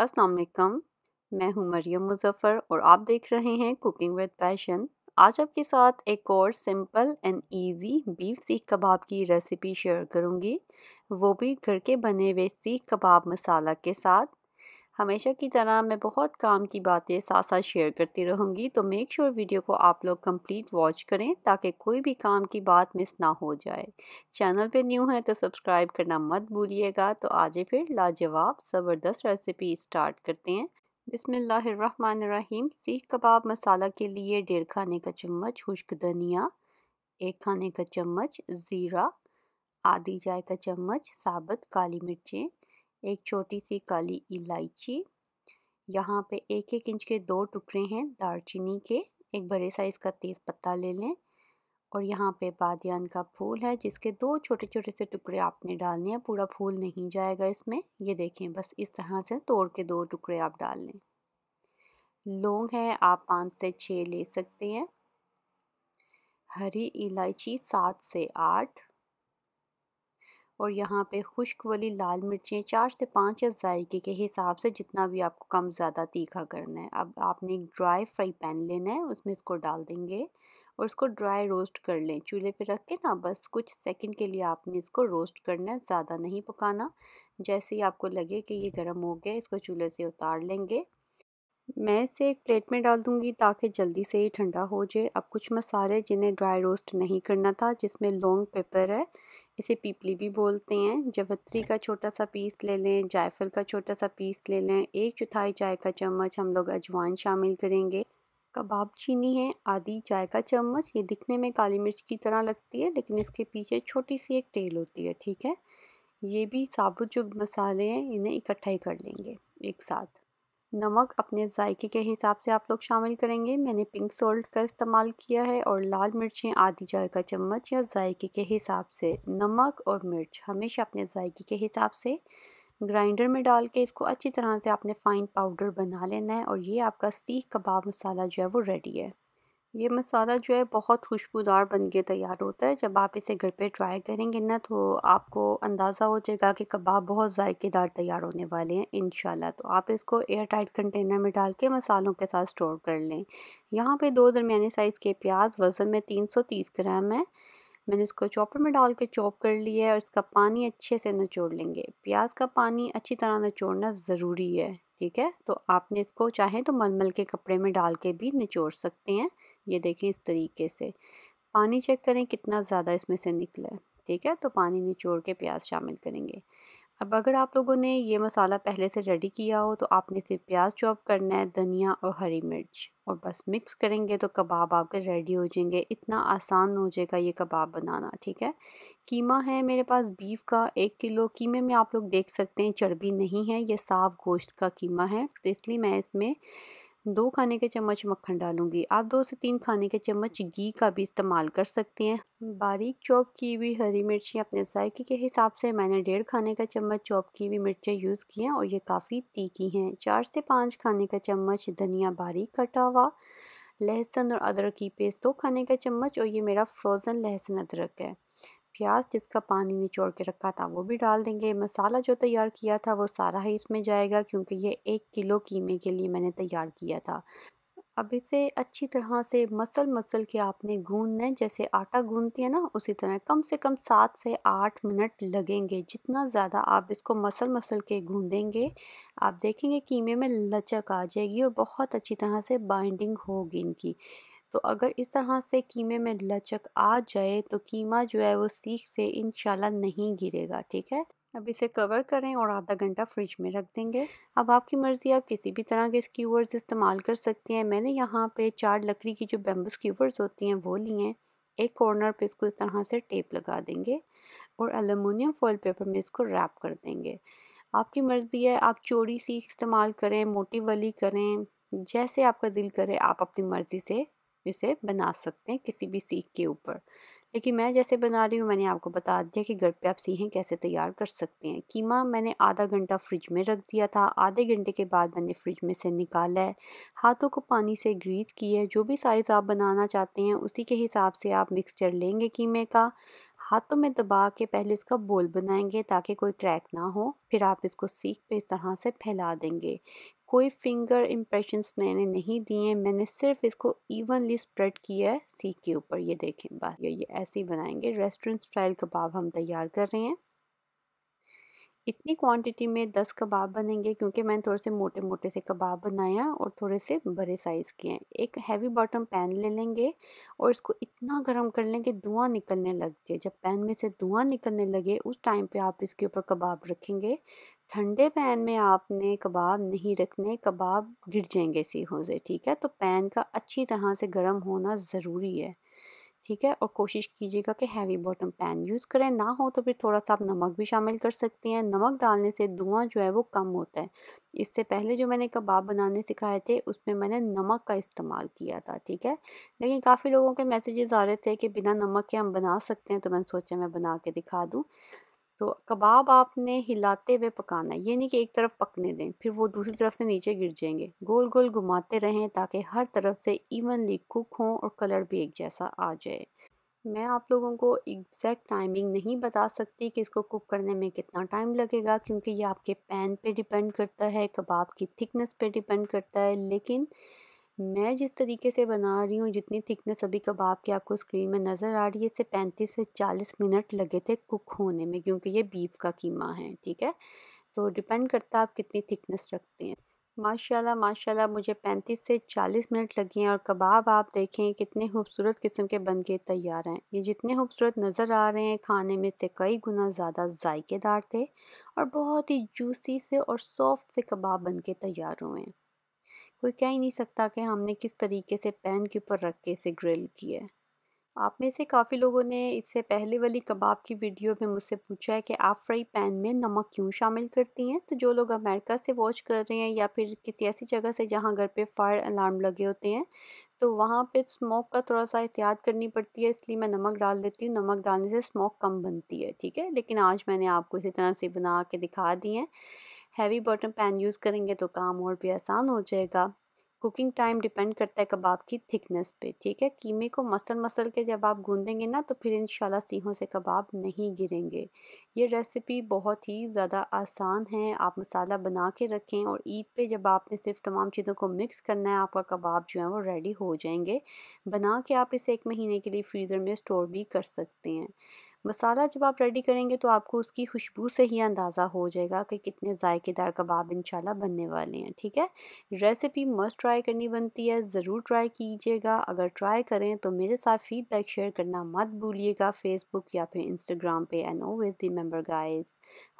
अस्सलाम वालेकुम मैं हूं मरियम मुजफ़र और आप देख रहे हैं कुकिंग विद पैशन आज आपके साथ एक और सिंपल एंड इजी बीफ सीख कबाब की रेसिपी शेयर करूंगी वो भी घर के बने हुए सीख कबाब मसाला के साथ हमेशा की तरह मैं बहुत काम की बातें साथ साथ शेयर करती रहूँगी तो मेक श्योर sure वीडियो को आप लोग कंप्लीट वॉच करें ताकि कोई भी काम की बात मिस ना हो जाए चैनल पे न्यू है तो सब्सक्राइब करना मत भूलिएगा तो आज फिर लाजवाब ज़बरदस्त रेसिपी स्टार्ट करते हैं बिसमीम सीख कबाब मसाला के लिए डेढ़ खाने का चम्मच खुश्क धनिया एक खाने का चम्मच ज़ीरा आधी चाय का चम्मच साबुत काली मिर्चें एक छोटी सी काली इलायची यहाँ पे एक एक इंच के दो टुकड़े हैं दालचीनी के एक बड़े साइज़ का तेज़ पत्ता ले लें और यहाँ पे बादियान का फूल है जिसके दो छोटे छोटे से टुकड़े आपने डालने हैं पूरा फूल नहीं जाएगा इसमें ये देखें बस इस तरह से तोड़ के दो टुकड़े आप डाल लें लौंग है आप पाँच से छः ले सकते हैं हरी इलायची सात से आठ और यहाँ पे खुश्क वाली लाल मिर्चें चार से पाँच या जायके के हिसाब से जितना भी आपको कम ज़्यादा तीखा करना है अब आपने एक ड्राई फ्राई पैन लेना है उसमें इसको डाल देंगे और इसको ड्राई रोस्ट कर लें चूल्हे पे रख के ना बस कुछ सेकंड के लिए आपने इसको रोस्ट करना है ज़्यादा नहीं पकाना जैसे ही आपको लगे कि ये गर्म हो गया इसको चूल्हे से उतार लेंगे मैं इसे एक प्लेट में डाल दूंगी ताकि जल्दी से ही ठंडा हो जाए अब कुछ मसाले जिन्हें ड्राई रोस्ट नहीं करना था जिसमें लॉन्ग पेपर है इसे पीपली भी बोलते हैं जवत्री का छोटा सा पीस ले लें जायफल का छोटा सा पीस ले लें एक चौथाई चाय का चम्मच हम लोग अजवाइन शामिल करेंगे कबाब चीनी है आधी चाय का चम्मच ये दिखने में काली मिर्च की तरह लगती है लेकिन इसके पीछे छोटी सी एक टेल होती है ठीक है ये भी साबुत जो मसाले हैं इन्हें इकट्ठा ही कर लेंगे एक साथ नमक अपने जायके के हिसाब से आप लोग शामिल करेंगे मैंने पिंक सॉल्ट का इस्तेमाल किया है और लाल मिर्चें आधी चाय का चम्मच या जायके के हिसाब से नमक और मिर्च हमेशा अपने जायके के हिसाब से ग्राइंडर में डाल के इसको अच्छी तरह से आपने फ़ाइन पाउडर बना लेना है और ये आपका सीख कबाब मसाला जो है वो रेडी है ये मसाला जो है बहुत खुशबूदार बन के तैयार होता है जब आप इसे घर पे ट्राई करेंगे ना तो आपको अंदाज़ा हो जाएगा कि कबाब बहुत जायकेदार तैयार होने वाले हैं इन तो आप इसको एयर टाइट कंटेनर में डाल के मसालों के साथ स्टोर कर लें यहाँ पे दो दरमिया साइज़ के प्याज वज़न में तीन सौ तीस ग्राम है मैंने इसको चॉपर में डाल के चॉप कर लिया है और इसका पानी अच्छे से निचोड़ लेंगे प्याज का पानी अच्छी तरह निचोड़ना ज़रूरी है ठीक है तो आपने इसको चाहें तो मलमल के कपड़े में डाल के भी निचोड़ सकते हैं ये देखें इस तरीके से पानी चेक करें कितना ज़्यादा इसमें से निकला है ठीक है तो पानी निचोड़ के प्याज शामिल करेंगे अब अगर आप लोगों ने ये मसाला पहले से रेडी किया हो तो आपने सिर्फ प्याज चॉप करना है धनिया और हरी मिर्च और बस मिक्स करेंगे तो कबाब आपके रेडी हो जाएंगे इतना आसान हो जाएगा ये कबाब बनाना ठीक है कीमा है मेरे पास बीफ का एक किलो कीमे में आप लोग देख सकते हैं चर्बी नहीं है ये साफ गोश्त का कीमा है तो इसलिए मैं इसमें दो खाने के चम्मच मक्खन डालूंगी आप दो से तीन खाने के चम्मच घी का भी इस्तेमाल कर सकते हैं बारीक चॉप की हुई हरी मिर्चें अपने जायके के हिसाब से मैंने डेढ़ खाने का चम्मच चॉप की हुई मिर्चें यूज़ की हैं और ये काफ़ी तीखी हैं चार से पाँच खाने का चम्मच धनिया बारीक कटा हुआ लहसुन और अदरक की पेस्ट दो खाने का चम्मच और ये मेरा फ्रोज़न लहसुन अदरक है प्याज जिसका पानी निचोड़ के रखा था वो भी डाल देंगे मसाला जो तैयार किया था वो सारा ही इसमें जाएगा क्योंकि ये एक किलो कीमे के लिए मैंने तैयार किया था अब इसे अच्छी तरह से मसल मसल के आपने गूंदना है जैसे आटा गूंदती है ना उसी तरह कम से कम सात से आठ मिनट लगेंगे जितना ज़्यादा आप इसको मसल मसल के गूंदेंगे आप देखेंगे कीमे में लचक आ जाएगी और बहुत अच्छी तरह से बाइंडिंग होगी इनकी तो अगर इस तरह से कीमे में लचक आ जाए तो कीमा जो है वो सीख से इन नहीं गिरेगा ठीक है अब इसे कवर करें और आधा घंटा फ्रिज में रख देंगे अब आपकी मर्ज़ी आप किसी भी तरह के स्क्यूवर्स इस्तेमाल कर सकते हैं मैंने यहाँ पे चार लकड़ी की जो बेम्बू स्क्यूवर्स होती हैं वो लिए हैं एक कॉर्नर पे इसको इस तरह से टेप लगा देंगे और अलमिनियम फॉल पेपर में इसको रैप कर देंगे आपकी मर्ज़ी है आप चोरी सीख इस्तेमाल करें मोटी वाली करें जैसे आपका दिल करे आप अपनी मर्ज़ी से इसे बना सकते हैं किसी भी सीख के ऊपर लेकिन मैं जैसे बना रही हूँ मैंने आपको बता दिया कि घर पे आप सीहें कैसे तैयार कर सकते हैं कीमा मैंने आधा घंटा फ्रिज में रख दिया था आधे घंटे के बाद मैंने फ्रिज में से निकाला है हाथों को पानी से ग्रीस किया है जो भी साइज़ आप बनाना चाहते हैं उसी के हिसाब से आप मिक्सचर लेंगे कीमे का हाथों में दबा के पहले इसका बोल बनाएंगे ताकि कोई क्रैक ना हो फिर आप इसको सीख पे इस तरह से फैला देंगे कोई फिंगर इम्प्रेशंस मैंने नहीं दिए मैंने सिर्फ इसको इवनली स्प्रेड किया है सीख के ऊपर ये देखें बस ये ये ऐसे ही बनाएंगे रेस्टोरेंट स्टाइल कबाब हम तैयार कर रहे हैं इतनी क्वांटिटी में दस कबाब बनेंगे क्योंकि मैंने थोड़े से मोटे मोटे से कबाब बनाया और थोड़े से बड़े साइज़ के हैं एक हैवी बॉटम पैन ले लेंगे और इसको इतना गर्म कर लेंगे धुआं निकलने लग जाए जब पैन में से धुआं निकलने लगे उस टाइम पे आप इसके ऊपर कबाब रखेंगे ठंडे पैन में आपने कबाब नहीं रखने कबाब गिर जाएंगे सीखों से ठीक है तो पैन का अच्छी तरह से गर्म होना ज़रूरी है ठीक है और कोशिश कीजिएगा कि हैवी बॉटम पैन यूज़ करें ना हो तो फिर थोड़ा सा आप नमक भी शामिल कर सकते हैं नमक डालने से धुआं जो है वो कम होता है इससे पहले जो मैंने कबाब बनाने सिखाए थे उसमें मैंने नमक का इस्तेमाल किया था ठीक है लेकिन काफ़ी लोगों के मैसेजेस आ रहे थे कि बिना नमक के हम बना सकते हैं तो मैंने सोचा मैं बना के दिखा दूँ तो कबाब आपने हिलाते हुए पकाना है ये नहीं कि एक तरफ पकने दें फिर वो दूसरी तरफ से नीचे गिर जाएंगे गोल गोल घुमाते रहें ताकि हर तरफ से इवनली कुक हों और कलर भी एक जैसा आ जाए मैं आप लोगों को एग्जैक्ट टाइमिंग नहीं बता सकती कि इसको कुक करने में कितना टाइम लगेगा क्योंकि ये आपके पैन पे डिपेंड करता है कबाब की थिकनेस पे डिपेंड करता है लेकिन मैं जिस तरीके से बना रही हूँ जितनी थिकनेस अभी कबाब की आपको स्क्रीन में नज़र आ रही है इसे पैंतीस से चालीस मिनट लगे थे कुक होने में क्योंकि ये बीफ का कीमा है ठीक है तो डिपेंड करता है आप कितनी थिकनेस रखते हैं माशाल्लाह माशाल्लाह मुझे पैंतीस से चालीस मिनट लगे हैं और कबाब आप देखें कितने खूबसूरत किस्म के बन के तैयार हैं ये जितने खूबसूरत नज़र आ रहे हैं खाने में से कई गुना ज़्यादा जायकेदार थे और बहुत ही जूसी से और सॉफ्ट से कबाब बन के तैयार हुए हैं कोई कह ही नहीं सकता कि हमने किस तरीके से पैन के ऊपर रख के इसे ग्रिल किया है आप में से काफ़ी लोगों ने इससे पहले वाली कबाब की वीडियो में मुझसे पूछा है कि आप फ्राई पैन में नमक क्यों शामिल करती हैं तो जो लोग अमेरिका से वॉच कर रहे हैं या फिर किसी ऐसी जगह से जहाँ घर पे फायर अलार्म लगे होते हैं तो वहाँ पे स्मोक का थोड़ा सा एहतियात करनी पड़ती है इसलिए मैं नमक डाल देती हूँ नमक डालने से स्मोक कम बनती है ठीक है लेकिन आज मैंने आपको इसी तरह से बना के दिखा दी है हैवी बॉटम पैन यूज़ करेंगे तो काम और भी आसान हो जाएगा कुकिंग टाइम डिपेंड करता है कबाब की थिकनेस पे ठीक है कीमे को मसल मसल के जब आप गूंदेंगे ना तो फिर इंशाल्लाह सीहों से कबाब नहीं गिरेंगे ये रेसिपी बहुत ही ज़्यादा आसान है आप मसाला बना के रखें और ईद पे जब आपने सिर्फ तमाम चीज़ों को मिक्स करना है आपका कबाब जो है वो रेडी हो जाएंगे बना के आप इसे एक महीने के लिए फ्रीज़र में स्टोर भी कर सकते हैं मसाला जब आप रेडी करेंगे तो आपको उसकी खुशबू से ही अंदाज़ा हो जाएगा कि कितने जायकेदार कबाब इंशाल्लाह बनने वाले हैं ठीक है रेसिपी मस्ट ट्राई करनी बनती है ज़रूर ट्राई कीजिएगा अगर ट्राई करें तो मेरे साथ फीडबैक शेयर करना मत भूलिएगा फेसबुक या फिर इंस्टाग्राम पे and always remember guys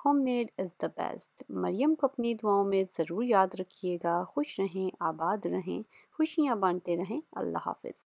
home made is the best Mariam को अपनी दुआओं में ज़रूर याद रखिएगा खुश रहें आबाद रहें खुशियाँ बांटते रहें अल्लाह हाफिज़